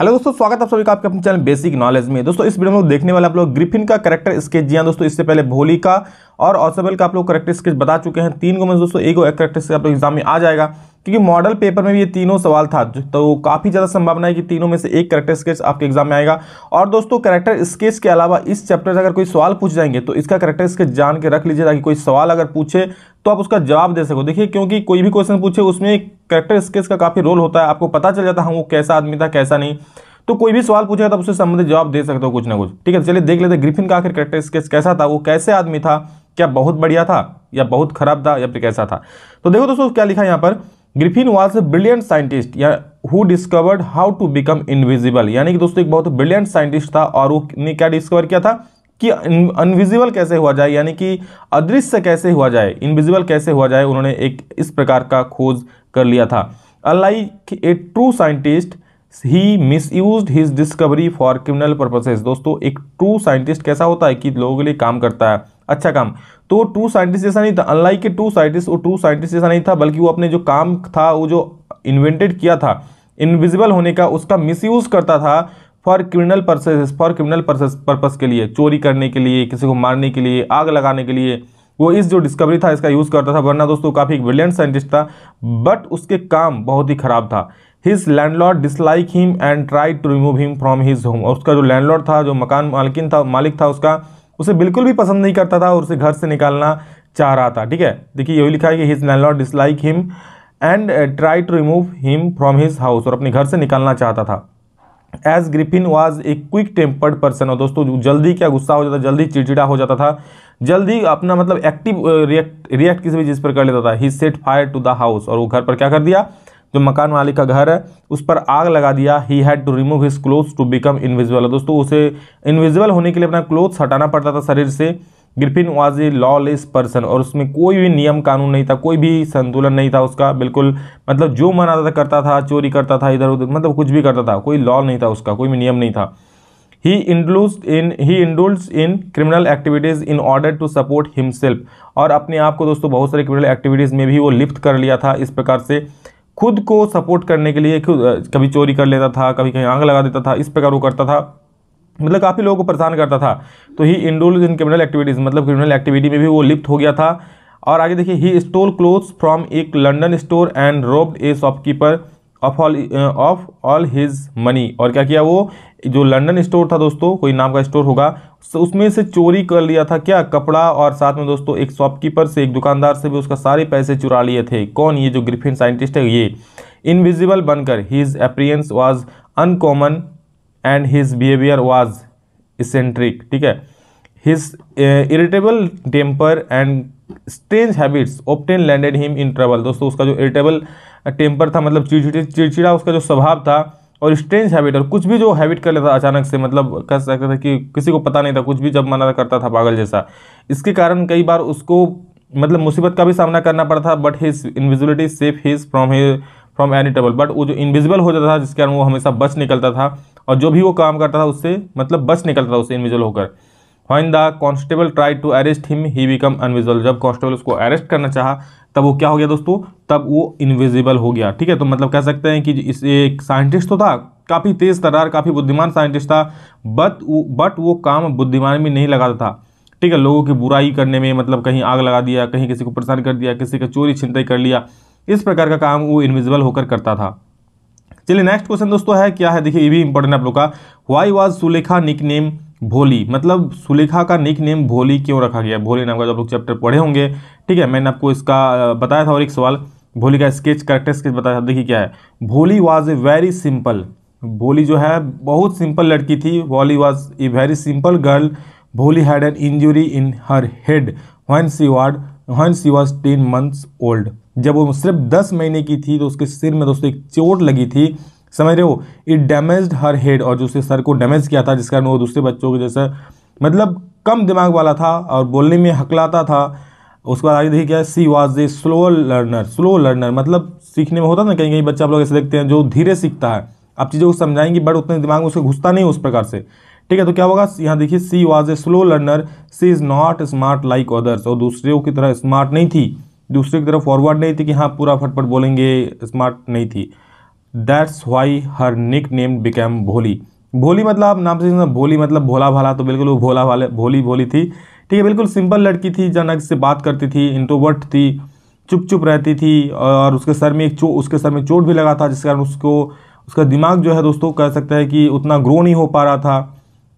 hello दोस्तों स्वागत आप सभी का आपके अपने चैनल बेसिक नॉलेज में दोस्तों इस वीडियो में देखने वाले आप लोग ग्रिफिन का करेक्टर स्केच जी हाँ दोस्तों इससे पहले भोली का और ऑसेबल का आप लोग करेक्टर स्केच बता चुके हैं तीन को में दोस्तों एक करेक्टर स्केच आप लोग एग्जाम में आ जाएगा क्योंकि मॉडल पेपर में भी ये तीनों सवाल था तो काफ़ी ज़्यादा संभावना है कि तीनों में से एक करेक्टर स्केच आपके एग्जाम में आएगा और दोस्तों करेक्टर स्केच के अलावा इस चैप्टर से अगर कोई सवाल पूछ जाएंगे तो इसका करेक्टर स्केच जान के रख लीजिए ताकि कोई सवाल अगर पूछे तो आप उसका जवाब दे सको देखिए क्योंकि कोई भी क्वेश्चन पूछे उसमें करेक्टर स्केच का काफ़ी रोल होता है आपको पता चल जाता है हाँ, वो कैसा आदमी था कैसा नहीं तो कोई भी सवाल पूछेगा तो उससे संबंधित जवाब दे सकते हो कुछ ना कुछ ठीक है चलिए देख लेते ग्रिफिन का आखिर करेक्टर स्केच कैसा था वो कैसे आदमी था क्या बहुत बढ़िया था या बहुत खराब था या फिर कैसा था तो देखो दोस्तों क्या लिखा यहाँ पर Griffin was a brilliant scientist या who discovered how to become invisible यानी कि दोस्तों एक बहुत ब्रिलियंट साइंटिस्ट था और वो ने क्या डिस्कवर किया था कि अनविजिबल कैसे हुआ जाए यानी कि अदृश्य कैसे हुआ जाए इनविजिबल कैसे हुआ जाए उन्होंने एक इस प्रकार का खोज कर लिया था unlike a true scientist he misuse his discovery for criminal purposes दोस्तों एक ट्रू साइंटिस्ट कैसा होता है कि लोगों के लिए काम करता है अच्छा काम तो टू साइंटिस्ट ऐसा नहीं था अनलाइक के टू साइंटिस्ट वो टू साइंटिस्ट ऐसा नहीं था बल्कि वो अपने जो काम था वो जो इन्वेंटेड किया था इनविजिबल होने का उसका मिसयूज करता था for criminal purposes for criminal purpose के लिए चोरी करने के लिए किसी को मारने के लिए आग लगाने के लिए वो इस जो डिस्कवरी था इसका यूज़ करता था वरना दोस्तों काफ़ी एक ब्रिलियंट साइंटिस्ट था बट उसके काम बहुत ही ख़राब था his landlord dislike him and try to remove him from his home और उसका जो लैंडलॉर्ड था जो मकान मालकिन था मालिक था उसका उसे बिल्कुल भी पसंद नहीं करता था और उसे घर से निकालना चाह रहा था ठीक है देखिए यही लिखा है कि his not dislike him and try to remove him from his house और अपने घर से निकालना चाहता था as Griffin was a quick tempered person और दोस्तों जल्दी क्या गुस्सा हो जाता जल्दी चिड़चिड़ा हो जाता था जल्दी अपना मतलब एक्टिव रिएक्ट रिएक्ट किसी भी चीज़ पर कर लेता था he set fire to the house और वो घर पर क्या कर दिया जो मकान मालिक का घर है उस पर आग लगा दिया he had to remove his clothes to become invisible दोस्तों उसे इनविजिबल होने के लिए अपना क्लोथ्स हटाना पड़ता था शरीर से Griffin was a lawless person और उसमें कोई भी नियम कानून नहीं था कोई भी संतुलन नहीं था उसका बिल्कुल मतलब जो मन आता था करता था चोरी करता था इधर उधर मतलब कुछ भी करता था कोई लॉ नहीं था उसका कोई भी नियम नहीं था he indulges in he indulges in criminal activities in order to support himself और अपने आप को दोस्तों बहुत सारे क्रिमिनल एक्टिविटीज़ में भी वो लिप्त कर लिया था इस प्रकार से खुद को सपोर्ट करने के लिए खुद कभी चोरी कर लेता था कभी कहीं आग लगा देता था इस प्रकार वो करता था मतलब काफ़ी लोगों को परेशान करता था तो he indulge in criminal activities मतलब क्रिमिनल एक्टिविटी में भी वो लिप्त हो गया था और आगे देखिए ही स्टोल क्लोथ्स फ्रॉम एक London store and robbed a shopkeeper of all of all his money और क्या किया वो जो लंदन स्टोर था दोस्तों कोई नाम का स्टोर होगा तो उसमें से चोरी कर लिया था क्या कपड़ा और साथ में दोस्तों एक शॉपकीपर से एक दुकानदार से भी उसका सारे पैसे चुरा लिए थे कौन ये जो ग्रिफिन साइंटिस्ट है ये इनविजिबल बनकर his appearance was uncommon and his behaviour was eccentric ठीक है his irritable temper and strange habits often landed him in trouble दोस्तों उसका जो इरिटेबल टेम्पर था मतलब चिड़चिड़ा उसका जो स्वभाव था और स्ट्रेंज हैबिट और कुछ भी जो हैबिट कर लेता अचानक से मतलब कह सकते थे कि किसी को पता नहीं था कुछ भी जब मना करता था पागल जैसा इसके कारण कई बार उसको मतलब मुसीबत का भी सामना करना पड़ता था but his invisibility safe his from his from any trouble but वो जो इन्विजिबल हो जाता था जिसके कारण वो हमेशा बच निकलता था और जो भी वो काम करता था उससे मतलब बच निकलता था उससे इन्विजिबल होकर when the constable try to arrest him he become invisible जब कॉन्स्टेबल उसको अरेस्ट करना चाहा तब वो क्या हो गया दोस्तों तब वो इनविजिबल हो गया ठीक है तो मतलब कह सकते हैं कि इस एक साइंटिस्ट तो था काफ़ी तेज़ तरार काफ़ी बुद्धिमान साइंटिस्ट था बट वो बट वो काम बुद्धिमान में नहीं लगाता था ठीक है लोगों की बुराई करने में मतलब कहीं आग लगा दिया कहीं किसी को परेशान कर दिया किसी का चोरी छिनताई कर लिया इस प्रकार का काम वो इनविजिबल होकर करता था चलिए नेक्स्ट क्वेश्चन दोस्तों है क्या है देखिए ये भी इंपॉर्टेंट आप लोग का why was Sulekha nick name Bholi मतलब सुलेखा का निक नेम भोली क्यों रखा गया भोली नाम का आप लोग चैप्टर पढ़े होंगे ठीक है मैंने आपको इसका बताया था और एक सवाल भोली का स्केच करेक्टर स्केच बताया था देखिए क्या है भोली वॉज ए वेरी सिंपल भोली जो है बहुत सिंपल लड़की थी Bholi was a very simple girl Bholi had an injury in her head when she वार्ड when she was ten months old जब वो सिर्फ दस महीने की थी तो उसके सिर में दोस्तों एक चोट लगी थी समझ रहे हो इट डैमेज हर हेड और जो उसके सर को डैमेज किया था जिस कारण वो दूसरे बच्चों के जैसे मतलब कम दिमाग वाला था और बोलने में हकलाता था उसके बाद आगे देखिए क्या she was a slow learner slow learner मतलब सीखने में होता ना कहीं कहीं बच्चा आप लोग ऐसे देखते हैं जो धीरे सीखता है आप चीज़ों को समझाएंगे बट उतने दिमाग में उसको घुसता नहीं उस प्रकार से ठीक है तो क्या होगा यहाँ देखिए she was a slow learner she is not smart like others और दूसरों की तरह स्मार्ट नहीं थी दूसरे की तरफ फॉरवर्ड नहीं थी कि हाँ पूरा फटफट बोलेंगे स्मार्ट नहीं थी that's why her nick name became Bholi Bholi मतलब आप नाम से भोली मतलब भोला भाला तो बिल्कुल वो भोला भाले भोली भोली थी ठीक है बिल्कुल सिंपल लड़की थी जनक से बात करती थी इंट्रोवर्ट थी चुप चुप रहती थी और उसके सर में एक चो उसके सर में चोट भी लगा था जिस कारण उसको उसका दिमाग जो है दोस्तों कह सकता है कि उतना ग्रो नहीं हो पा रहा था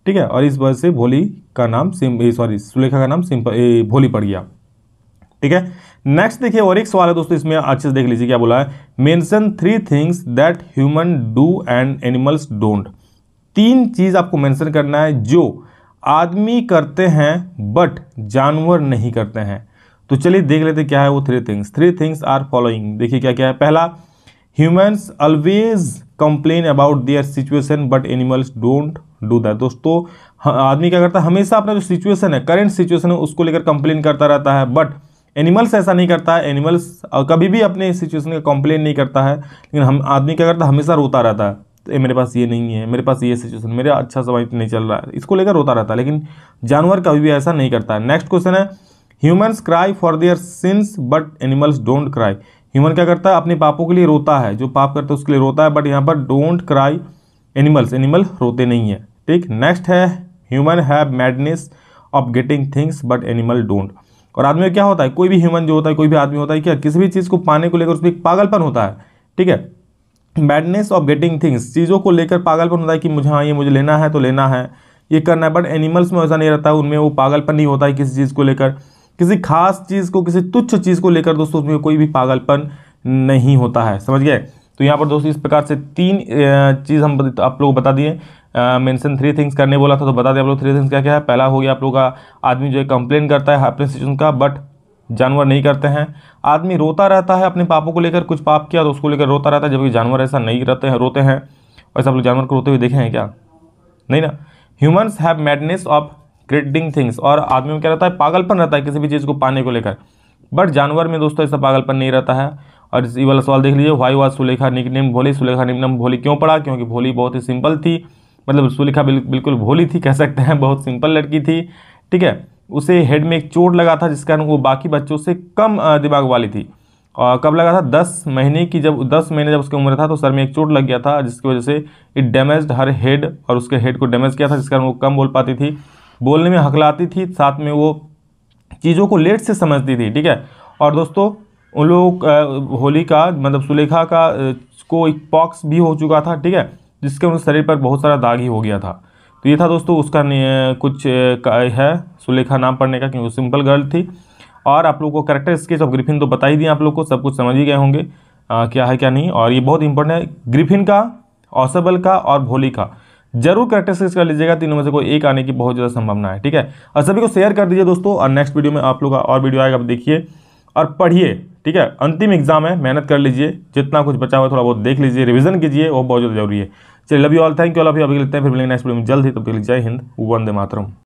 ठीक है और इस वजह से भोली का नाम सिम सॉरी सुलेखा का नाम सिंपल भोली पड़ गया ठीक है नेक्स्ट देखिए और एक सवाल है दोस्तों इसमें अच्छे से देख लीजिए क्या बोला है mention three things that human do and animals don't तीन चीज़ आपको मेंशन करना है जो आदमी करते हैं बट जानवर नहीं करते हैं तो चलिए देख लेते क्या है वो three things three things are following देखिए क्या क्या है पहला humans always complain about their situation but animals don't do that दोस्तों आदमी क्या करता है हमेशा अपना जो सिचुएशन है करेंट सिचुएशन है उसको लेकर कंप्लेन करता रहता है बट एनिमल्स ऐसा नहीं करता है एनिमल्स कभी भी अपने सिचुएशन का कंप्लेन नहीं करता है लेकिन हम आदमी क्या करता है हमेशा रोता रहता है तो मेरे पास ये नहीं है मेरे पास ये सिचुएशन मेरा अच्छा समय नहीं चल रहा है इसको लेकर रोता रहता है लेकिन जानवर कभी भी ऐसा नहीं करता है नेक्स्ट क्वेश्चन है humans cry for their sins but animals don't cry human क्या करता है अपने पापों के लिए रोता है जो पाप करता है उसके लिए रोता है बट यहाँ पर डोंट क्राई एनिमल्स एनिमल रोते नहीं है ठीक नेक्स्ट है human have madness of getting things but animal don't और आदमी में क्या होता है कोई भी ह्यूमन जो होता है कोई भी आदमी होता है क्या किसी भी चीज़ को पाने को लेकर उसमें एक पागलपन होता है ठीक है बैडनेस ऑफ गेटिंग थिंग्स चीज़ों को लेकर पागलपन होता है कि मुझे हाँ ये मुझे लेना है तो लेना है ये करना है बट एनिमल्स में ऐसा नहीं रहता है उनमें वो पागलपन नहीं होता है किसी चीज़ को लेकर किसी खास चीज़ को किसी तुच्छ चीज़ को लेकर दोस्तों उसमें कोई भी पागलपन नहीं होता है समझ गए तो यहाँ पर दोस्तों इस प्रकार से तीन चीज़ हम आप लोग बता दिए मेंशन थ्री थिंग्स करने बोला था तो बता दें आप लोग थ्री थिंग्स क्या क्या है पहला हो गया आप लोग का आदमी जो है कंप्लेन करता है अपने सिचुएशन का बट जानवर नहीं करते हैं आदमी रोता रहता है अपने पापों को लेकर कुछ पाप किया तो उसको लेकर रोता रहता है जबकि जानवर ऐसा नहीं रहते हैं रोते हैं वैसे आप लोग जानवर को रोते हुए देखे हैं क्या नहीं ना humans have madness of creating things और आदमी में क्या रहता है पागलपन रहता है किसी भी चीज़ को पाने को लेकर बट जानवर में दोस्तों ऐसा पागलपन नहीं रहता है और ये वाला सवाल देख लीजिए why was Sulekha nick name Bholi Sulekha nick name भोली क्यों पड़ा क्योंकि भोली बहुत ही सिंपल थी मतलब सुलेखा बिल, बिल्कुल भोली थी कह सकते हैं बहुत सिंपल लड़की थी ठीक है उसे हेड में एक चोट लगा था जिस कारण वो बाकी बच्चों से कम दिमाग वाली थी और कब लगा था दस महीने की जब दस महीने जब उसकी उम्र था तो सर में एक चोट लग गया था जिसकी वजह से इट डैमेज हर हेड और उसके हेड को डैमेज किया था जिस कारण वो कम बोल पाती थी बोलने में हकलाती थी साथ में वो चीज़ों को लेट से समझती थी ठीक है और दोस्तों उन लोग होली का मतलब सुलेखा का को एक पॉक्स भी हो चुका था ठीक है जिसके उन शरीर पर बहुत सारा दाग ही हो गया था तो ये था दोस्तों उसका कुछ है सुलेखा नाम पढ़ने का क्योंकि सिंपल गर्ल थी और आप लोग को करेक्टर स्केच ऑफ ग्रिफिन तो बता ही दिए आप लोग को सब कुछ समझ ही गए होंगे आ, क्या है क्या नहीं और ये बहुत इंपॉर्टेंट है ग्रिफिन का ऑसबल का और भोली का जरूर करेक्टर स्केच कर लीजिएगा तीनों में से कोई एक आने की बहुत ज़्यादा संभावना है ठीक है और सभी को शेयर कर दीजिए दोस्तों और नेक्स्ट वीडियो में आप लोग का और वीडियो आएगा आप देखिए और पढ़िए ठीक है अंतिम एग्जाम है मेहनत कर लीजिए जितना कुछ बचा हुआ थोड़ा बहुत देख लीजिए रिविजन कीजिए वो बहुत ज़्यादा जरूरी है चलिए love you all thank you all अभी अभी लेते हैं फिर मिलेंगे नेक्स्ट वीडियो में जल्द ही तब तक जय हिंद वंदे मातरम